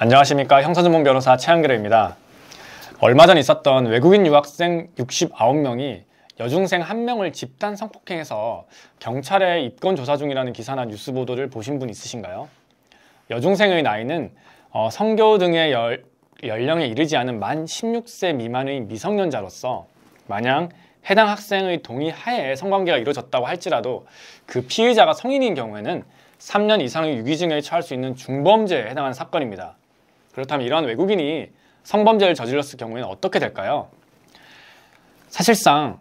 안녕하십니까 형사전문 변호사 최한길입니다. 얼마 전 있었던 외국인 유학생 69명이 여중생 한명을 집단 성폭행해서 경찰에 입건 조사 중이라는 기사나 뉴스 보도를 보신 분 있으신가요? 여중생의 나이는 어, 성교 등의 열, 연령에 이르지 않은 만 16세 미만의 미성년자로서 마냥 해당 학생의 동의 하에 성관계가 이루어졌다고 할지라도 그 피의자가 성인인 경우에는 3년 이상의 유기징역에 처할 수 있는 중범죄에 해당하는 사건입니다. 그렇다면 이러한 외국인이 성범죄를 저질렀을 경우에는 어떻게 될까요? 사실상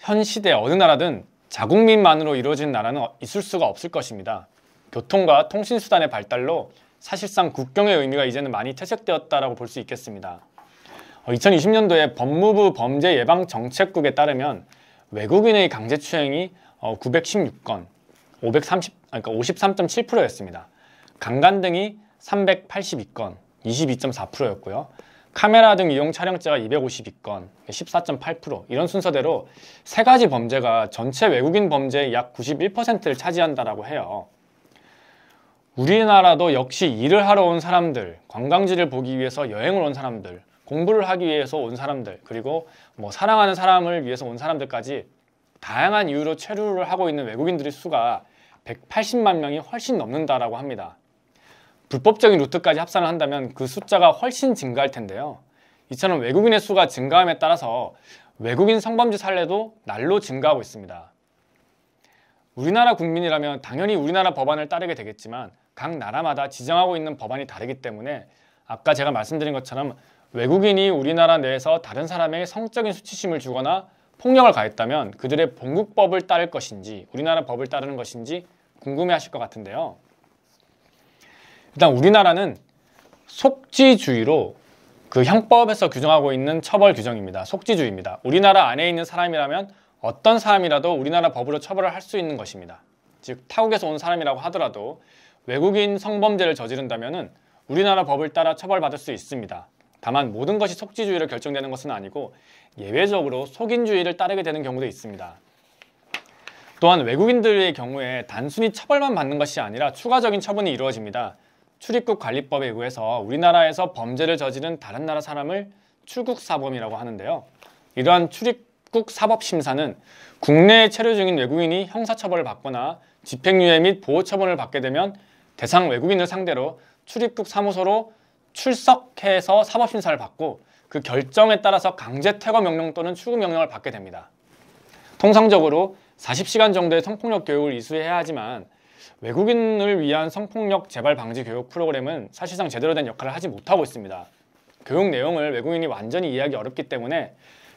현 시대 어느 나라든 자국민만으로 이루어진 나라는 있을 수가 없을 것입니다. 교통과 통신수단의 발달로 사실상 국경의 의미가 이제는 많이 퇴색되었다고 볼 수 있겠습니다. 2020년도에 어, 법무부 범죄 예방 정책국에 따르면 외국인의 강제 추행이 916건, 어, 530, 그러니까 53.7%였습니다. 강간 등이 382건, 22.4%였고요. 카메라 등 이용 촬영자가 252건, 14.8% 이런 순서대로 세 가지 범죄가 전체 외국인 범죄의 약 91%를 차지한다라고 해요. 우리나라도 역시 일을 하러 온 사람들, 관광지를 보기 위해서 여행을 온 사람들, 공부를 하기 위해서 온 사람들 그리고 뭐 사랑하는 사람을 위해서 온 사람들까지 다양한 이유로 체류를 하고 있는 외국인들의 수가 180만 명이 훨씬 넘는다라고 합니다. 불법적인 루트까지 합산을 한다면 그 숫자가 훨씬 증가할 텐데요. 이처럼 외국인의 수가 증가함에 따라서 외국인 성범죄 사례도 날로 증가하고 있습니다. 우리나라 국민이라면 당연히 우리나라 법안을 따르게 되겠지만 각 나라마다 지정하고 있는 법안이 다르기 때문에 아까 제가 말씀드린 것처럼 외국인이 우리나라 내에서 다른 사람에게 성적인 수치심을 주거나 폭력을 가했다면 그들의 본국법을 따를 것인지 우리나라 법을 따르는 것인지 궁금해하실 것 같은데요. 일단 우리나라는 속지주의로 그 형법에서 규정하고 있는 처벌 규정입니다. 속지주의입니다. 우리나라 안에 있는 사람이라면 어떤 사람이라도 우리나라 법으로 처벌을 할 수 있는 것입니다. 즉 타국에서 온 사람이라고 하더라도 외국인 성범죄를 저지른다면 우리나라 법을 따라 처벌받을 수 있습니다. 다만 모든 것이 속지주의로 결정되는 것은 아니고 예외적으로 속인주의를 따르게 되는 경우도 있습니다. 또한 외국인들의 경우에 단순히 처벌만 받는 것이 아니라 추가적인 처분이 이루어집니다. 출입국 관리법에 의해서 우리나라에서 범죄를 저지른 다른 나라 사람을 출국사범이라고 하는데요. 이러한 출입국 사법심사는 국내에 체류 중인 외국인이 형사처벌을 받거나 집행유예 및 보호처분을 받게 되면 대상 외국인을 상대로 출입국 사무소로 출석해서 사법심사를 받고 그 결정에 따라서 강제 퇴거 명령 또는 출국 명령을 받게 됩니다. 통상적으로 40시간 정도의 성폭력 교육을 이수해야 하지만 외국인을 위한 성폭력 재발 방지 교육 프로그램은 사실상 제대로 된 역할을 하지 못하고 있습니다. 교육 내용을 외국인이 완전히 이해하기 어렵기 때문에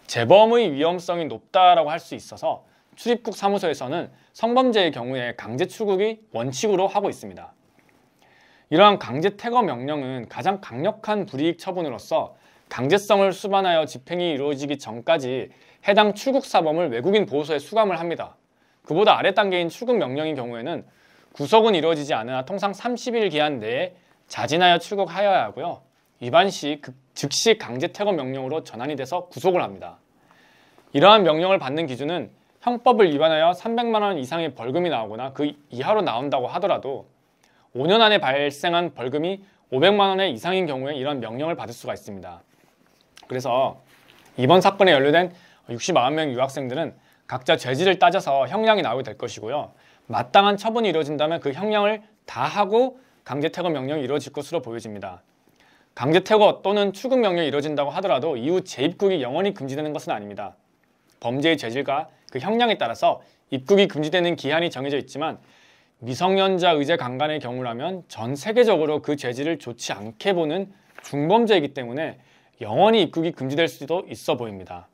재범의 위험성이 높다라고 할 수 있어서 출입국 사무소에서는 성범죄의 경우에 강제 출국이 원칙으로 하고 있습니다. 이러한 강제 퇴거 명령은 가장 강력한 불이익 처분으로서 강제성을 수반하여 집행이 이루어지기 전까지 해당 출국 사범을 외국인 보호소에 수감을 합니다. 그보다 아래 단계인 출국 명령인 경우에는 구속은 이루어지지 않으나 통상 30일 기한 내에 자진하여 출국하여야 하고요. 위반 시 즉시 강제 태거 명령으로 전환이 돼서 구속을 합니다. 이러한 명령을 받는 기준은 형법을 위반하여 300만 원 이상의 벌금이 나오거나 그 이하로 나온다고 하더라도 5년 안에 발생한 벌금이 500만 원의 이상인 경우에 이런 명령을 받을 수가 있습니다. 그래서 이번 사건에 연루된 60만 명 유학생들은 각자 죄질을 따져서 형량이 나오게 될 것이고요. 마땅한 처분이 이루어진다면 그 형량을 다하고 강제퇴거 명령이 이루어질 것으로 보여집니다. 강제퇴거 또는 출국 명령이 이루어진다고 하더라도 이후 재입국이 영원히 금지되는 것은 아닙니다. 범죄의 재질과 그 형량에 따라서 입국이 금지되는 기한이 정해져 있지만 미성년자 의제 강간의 경우라면 전 세계적으로 그 죄질을 좋지 않게 보는 중범죄이기 때문에 영원히 입국이 금지될 수도 있어 보입니다.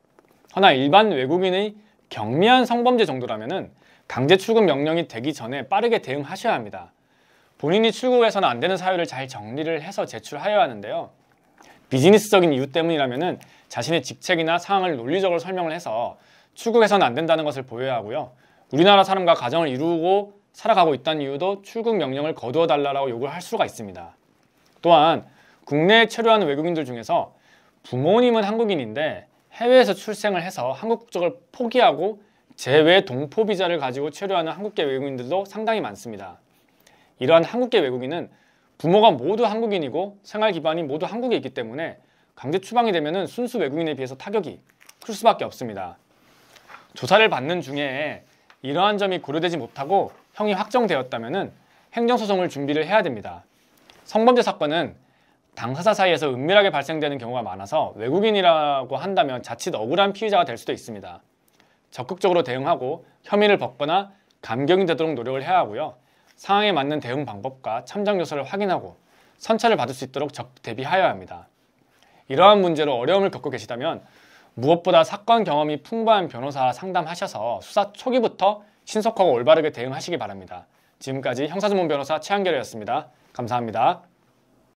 허나 일반 외국인의 경미한 성범죄 정도라면 강제 출국 명령이 되기 전에 빠르게 대응하셔야 합니다. 본인이 출국해서는 안 되는 사유를 잘 정리를 해서 제출하여야 하는데요. 비즈니스적인 이유 때문이라면 자신의 직책이나 상황을 논리적으로 설명을 해서 출국해서는 안 된다는 것을 보여야 하고요. 우리나라 사람과 가정을 이루고 살아가고 있다는 이유도 출국 명령을 거두어 달라고 요구할 수가 있습니다. 또한 국내에 체류하는 외국인들 중에서 부모님은 한국인인데 해외에서 출생을 해서 한국 국적을 포기하고 제외 동포 비자를 가지고 체류하는 한국계 외국인들도 상당히 많습니다. 이러한 한국계 외국인은 부모가 모두 한국인이고 생활 기반이 모두 한국에 있기 때문에 강제 추방이 되면 순수 외국인에 비해서 타격이 클 수밖에 없습니다. 조사를 받는 중에 이러한 점이 고려되지 못하고 형이 확정되었다면 행정소송을 준비를 해야 됩니다. 성범죄 사건은 당사자 사이에서 은밀하게 발생되는 경우가 많아서 외국인이라고 한다면 자칫 억울한 피의자가 될 수도 있습니다. 적극적으로 대응하고 혐의를 벗거나 감경이 되도록 노력을 해야 하고요. 상황에 맞는 대응 방법과 참작 요소를 확인하고 선처를 받을 수 있도록 적 대비하여야 합니다. 이러한 문제로 어려움을 겪고 계시다면 무엇보다 사건 경험이 풍부한 변호사 상담하셔서 수사 초기부터 신속하고 올바르게 대응하시기 바랍니다. 지금까지 형사전문 변호사 최한결이었습니다. 감사합니다.